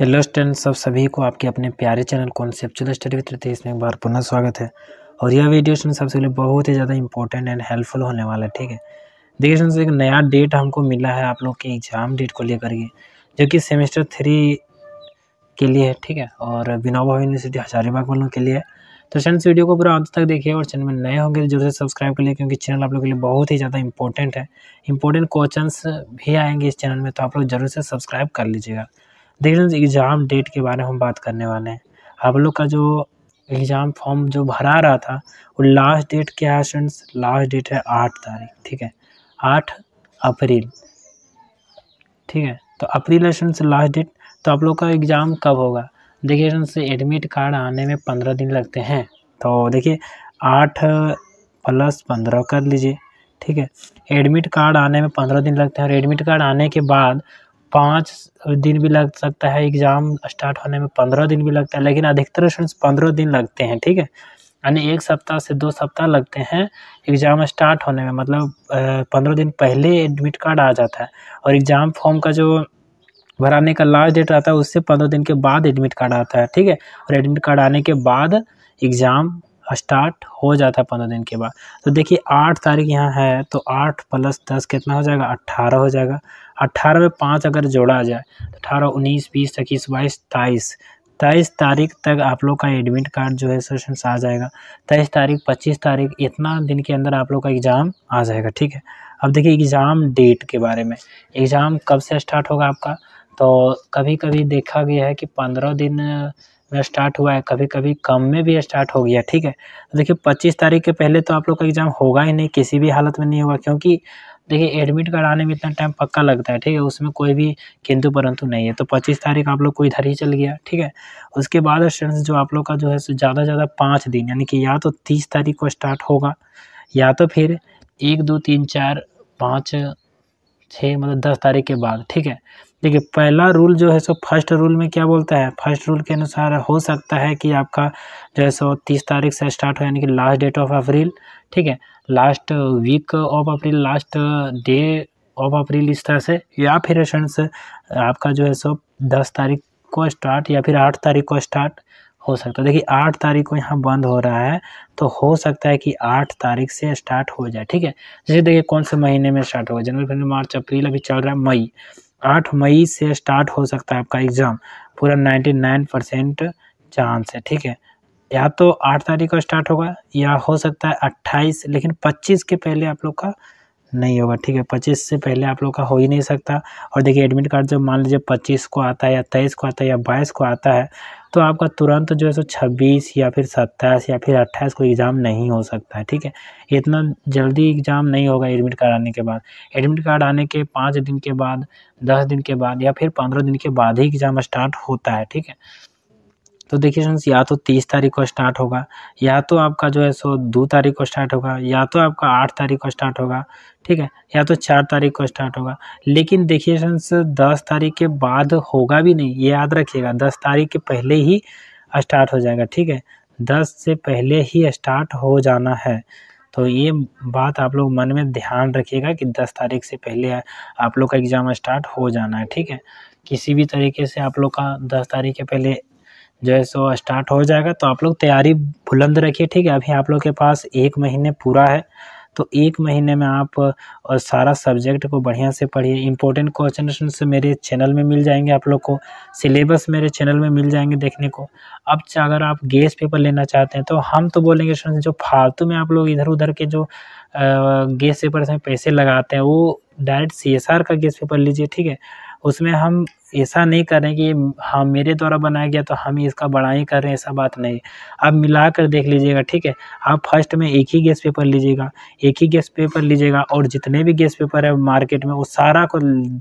hello student सब सभी को आपके अपने प्यारे channel conceptual study with Ritesh में एक बार पुनः स्वागत है और यह वीडियो स्टूडेंट सबसे पहले बहुत ही ज़्यादा इंपॉर्टेंट एंड हेल्पफुल होने वाला है ठीक है देखिए स्टूडेंट्स एक नया डेट हमको मिला है आप लोग के एग्ज़ाम डेट को लेकर के जो कि सेमेस्टर थ्री के लिए है ठीक है और विनोबा यूनिवर्सिटी हजारीबाग वालों के लिए तो स्टूडेंट्स वीडियो को पूरा अंत तक देखिए और चैनल में नए होंगे तो जरूर से सब्सक्राइब कर लिए क्योंकि चैनल आप लोग के लिए बहुत ही ज़्यादा इंपॉर्टेंट है इंपॉर्टेंट क्वेश्चन भी आएंगे इस चैनल में तो आप लोग जरूर से सब्सक्राइब कर लीजिएगा रील एग्ज़ाम डेट के बारे में हम बात करने वाले हैं आप लोग का जो एग्ज़ाम फॉर्म जो भरा रहा था वो लास्ट डेट क्या है स्टूडेंट्स लास्ट डेट है आठ तारीख ठीक है आठ अप्रैल ठीक है तो अप्रैल है स्टूडेंट्स लास्ट डेट तो आप लोग का एग्ज़ाम कब होगा देखिए स्टूडेंट्स एडमिट कार्ड आने में पंद्रह दिन लगते हैं तो देखिए आठ प्लस पंद्रह कर लीजिए ठीक है एडमिट कार्ड आने में पंद्रह दिन लगते हैं और एडमिट कार्ड आने के बाद पाँच दिन भी लग सकता है एग्ज़ाम स्टार्ट होने में पंद्रह दिन भी लगता है लेकिन अधिकतर स्टूडेंट्स पंद्रह दिन लगते हैं ठीक है यानी एक सप्ताह से दो सप्ताह लगते हैं एग्ज़ाम स्टार्ट होने में मतलब पंद्रह दिन पहले एडमिट कार्ड आ जाता है और एग्ज़ाम फॉर्म का जो भराने का लास्ट डेट रहता है उससे पंद्रह दिन के बाद एडमिट कार्ड आता है ठीक है और एडमिट कार्ड आने के बाद एग्ज़ाम स्टार्ट हो जाता है पंद्रह दिन के बाद तो देखिए आठ तारीख यहाँ है तो आठ प्लस दस कितना हो जाएगा अट्ठारह हो जाएगा अट्ठारह में पाँच अगर जोड़ा जाए तो अठारह उन्नीस बीस इक्कीस बाईस तेईस तेईस तारीख तक आप लोग का एडमिट कार्ड जो है सेशंस आ जाएगा तेईस तारीख पच्चीस तारीख इतना दिन के अंदर आप लोग का एग्ज़ाम आ जाएगा ठीक है अब देखिए एग्ज़ाम डेट के बारे में एग्ज़ाम कब से स्टार्ट होगा आपका तो कभी कभी देखा गया है कि पंद्रह दिन मेरा स्टार्ट हुआ है कभी कभी कम में भी स्टार्ट हो गया ठीक है तो देखिए पच्चीस तारीख के पहले तो आप लोग का एग्ज़ाम होगा ही नहीं किसी भी हालत में नहीं होगा क्योंकि देखिए एडमिट कराने में इतना टाइम पक्का लगता है ठीक है उसमें कोई भी किंतु परंतु नहीं है तो पच्चीस तारीख आप लोग को इधर ही चल गया ठीक है उसके बाद स्टूडेंट्स जो आप लोग का जो है ज़्यादा से ज़्यादा पाँच दिन यानी कि या तो तीस तारीख को स्टार्ट होगा या तो फिर एक दो तीन चार पाँच छः मतलब दस तारीख के बाद ठीक है देखिए पहला रूल जो है सो फर्स्ट रूल में क्या बोलता है फर्स्ट रूल के अनुसार हो सकता है कि आपका जो है सो तीस तारीख से स्टार्ट हो यानी कि लास्ट डेट ऑफ अप्रैल ठीक है last week of April last day of April इस तरह से या फिर फ्रेंड्स आपका जो है सो दस तारीख को स्टार्ट या फिर आठ तारीख को स्टार्ट हो सकता है देखिए आठ तारीख को यहाँ बंद हो रहा है तो हो सकता है कि आठ तारीख से स्टार्ट हो जाए ठीक है जैसे देखिए कौन से महीने में स्टार्ट होगा जनवरी फरवरी मार्च अप्रैल अभी चल रहा है मई आठ मई से स्टार्ट हो सकता है आपका एग्ज़ाम पूरा नाइन्टी नाइन परसेंट चांस है ठीक है या तो आठ तारीख को स्टार्ट होगा या हो सकता है अट्ठाईस लेकिन पच्चीस के पहले आप लोग का नहीं होगा ठीक है पच्चीस से पहले आप लोग का हो ही नहीं सकता और देखिए एडमिट कार्ड जब मान लीजिए पच्चीस को आता है या तेईस को आता है या बाईस को आता है तो आपका तुरंत जो है सो छब्बीस या फिर सत्ताईस या फिर अट्ठाईस को एग्ज़ाम नहीं हो सकता है ठीक है इतना जल्दी एग्ज़ाम नहीं होगा एडमिट कार्ड आने के बाद एडमिट कार्ड आने के पाँच दिन के बाद दस दिन के बाद या फिर पंद्रह दिन के बाद ही एग्ज़ाम स्टार्ट होता है ठीक है तो देखिए फ्रेंड्स या तो तीस तारीख को स्टार्ट होगा या तो आपका जो है सो दो तारीख को स्टार्ट होगा या तो आपका आठ तारीख को स्टार्ट होगा ठीक है या तो चार तारीख को स्टार्ट होगा लेकिन देखिए फ्रेंड्स दस तारीख के बाद होगा भी नहीं ये याद रखिएगा दस तारीख के पहले ही स्टार्ट हो जाएगा ठीक है दस से पहले ही स्टार्ट हो जाना है तो ये बात आप लोग मन में ध्यान रखिएगा कि दस तारीख से पहले आप लोग का एग्ज़ाम स्टार्ट हो जाना है ठीक है किसी भी तरीके से आप लोग का दस तारीख के पहले जो है सो स्टार्ट हो जाएगा तो आप लोग तैयारी बुलंद रखिए ठीक है अभी आप लोग के पास एक महीने पूरा है तो एक महीने में आप और सारा सब्जेक्ट को बढ़िया से पढ़िए इंपॉर्टेंट क्वेश्चन से मेरे चैनल में मिल जाएंगे आप लोग को सिलेबस मेरे चैनल में मिल जाएंगे देखने को अब अगर आप गेस पेपर लेना चाहते हैं तो हम तो बोलेंगे जो फालतू में आप लोग इधर उधर के जो गेस पेपर से पैसे लगाते हैं वो डायरेक्ट सी का गेस पेपर लीजिए ठीक है उसमें हम ऐसा नहीं कर रहे हैं कि हाँ मेरे द्वारा बनाया गया तो हम इसका ही कर रहे हैं ऐसा बात नहीं आप मिला कर देख लीजिएगा ठीक है आप फर्स्ट में एक ही गैस पेपर लीजिएगा एक ही गैस पेपर लीजिएगा और जितने भी गैस पेपर है मार्केट में वो सारा को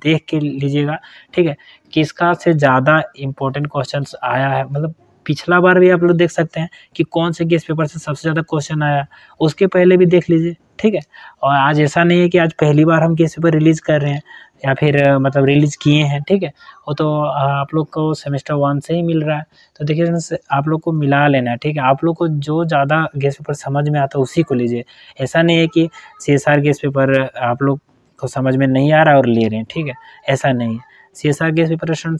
देख के लीजिएगा ठीक है किसका से ज़्यादा इम्पोर्टेंट क्वेश्चन आया है मतलब पिछला बार भी आप लोग देख सकते हैं कि कौन से गेस्ट पेपर से सबसे ज़्यादा क्वेश्चन आया उसके पहले भी देख लीजिए ठीक है और आज ऐसा नहीं है कि आज पहली बार हम गेस्ट पेपर रिलीज़ कर रहे हैं या फिर मतलब रिलीज़ किए हैं ठीक है वो तो आप लोग को सेमेस्टर वन से ही मिल रहा है तो देखिए आप लोग को मिला लेना है ठीक है आप लोग को जो ज़्यादा गेस्ट पेपर समझ में आता है उसी को लीजिए ऐसा नहीं है कि C S R guess paper आप लोग को समझ में नहीं आ रहा और ले रहे हैं ठीक है ऐसा नहीं है सीएसआर के भी प्रश्न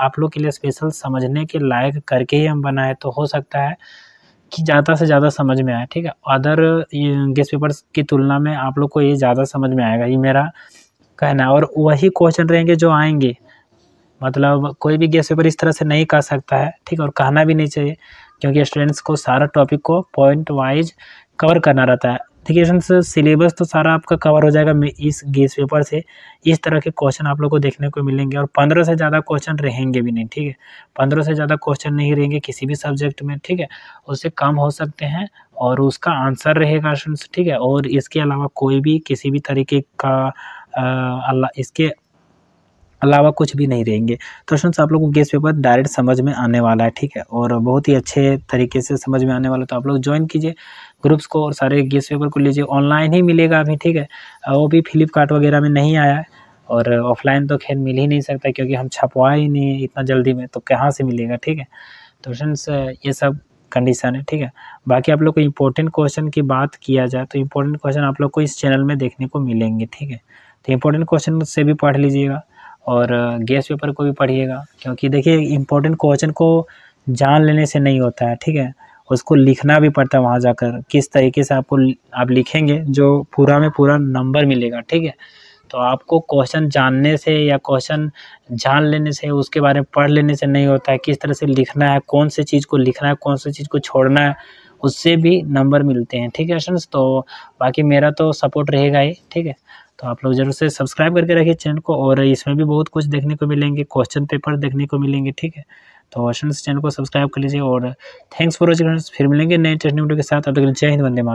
आप लोग के लिए स्पेशल समझने के लायक करके ही हम बनाए तो हो सकता है कि ज़्यादा से ज़्यादा समझ में आए ठीक है अदर गेस्ट पेपर्स की तुलना में आप लोग को ये ज़्यादा समझ में आएगा ये मेरा कहना है और वही क्वेश्चन रहेंगे जो आएंगे मतलब कोई भी गेस्ट पेपर इस तरह से नहीं कह सकता है ठीक और कहना भी नहीं चाहिए क्योंकि स्टूडेंट्स को सारा टॉपिक को पॉइंट वाइज कवर करना रहता है देखिए स्टूडेंट्स सिलेबस तो, तो सारा आपका कवर हो जाएगा इस गेस पेपर से इस तरह के क्वेश्चन आप लोग को देखने को मिलेंगे और पंद्रह से ज़्यादा क्वेश्चन रहेंगे भी नहीं ठीक है पंद्रह से ज़्यादा क्वेश्चन नहीं रहेंगे किसी भी सब्जेक्ट में ठीक है उससे कम हो सकते हैं और उसका आंसर रहेगा स्टूडेंट्स ठीक है और इसके अलावा कोई भी किसी भी तरीके का अल्लाह इसके अलावा कुछ भी नहीं रहेंगे तो फ्रेंड्स आप लोगों को गेस पेपर डायरेक्ट समझ में आने वाला है ठीक है और बहुत ही अच्छे तरीके से समझ में आने वाला तो आप लोग ज्वाइन कीजिए ग्रुप्स को और सारे गेस पेपर को लीजिए ऑनलाइन ही मिलेगा अभी ठीक है वो भी फ्लिपकार्ट वगैरह में नहीं आया है और ऑफलाइन तो खैर मिल ही नहीं सकता क्योंकि हम छपवा ही नहीं इतना जल्दी में तो कहाँ से मिलेगा ठीक है तो फ्रेंड्स ये सब कंडीशन है ठीक है बाकी आप लोग को इम्पोर्टेंट क्वेश्चन की बात किया जाए तो इम्पोर्टेंट क्वेश्चन आप लोग को इस चैनल में देखने को मिलेंगे ठीक है तो इम्पोर्टेंट क्वेश्चन से भी पढ़ लीजिएगा और गैस पेपर को भी पढ़िएगा क्योंकि देखिए इम्पोर्टेंट क्वेश्चन को जान लेने से नहीं होता है ठीक है उसको लिखना भी पड़ता है वहाँ जाकर किस तरीके से आपको आप लिखेंगे जो पूरा में पूरा नंबर मिलेगा ठीक है तो आपको क्वेश्चन जानने से या क्वेश्चन जान लेने से उसके बारे में पढ़ लेने से नहीं होता है किस तरह से लिखना है कौन से चीज़ को लिखना है कौन से चीज़ को छोड़ना है उससे भी नंबर मिलते हैं ठीक है स्टूडेंट्स तो बाकी मेरा तो सपोर्ट रहेगा ही ठीक है तो आप लोग जरूर से सब्सक्राइब करके रखिए चैनल को और इसमें भी बहुत कुछ देखने को मिलेंगे क्वेश्चन पेपर देखने को मिलेंगे ठीक है तो वॉशन चैनल को सब्सक्राइब कर लीजिए और थैंक्स फॉर वॉचिंग फिर मिलेंगे नए टेस्ट वीडियो के साथ अब तक जय हिंद वंदे मात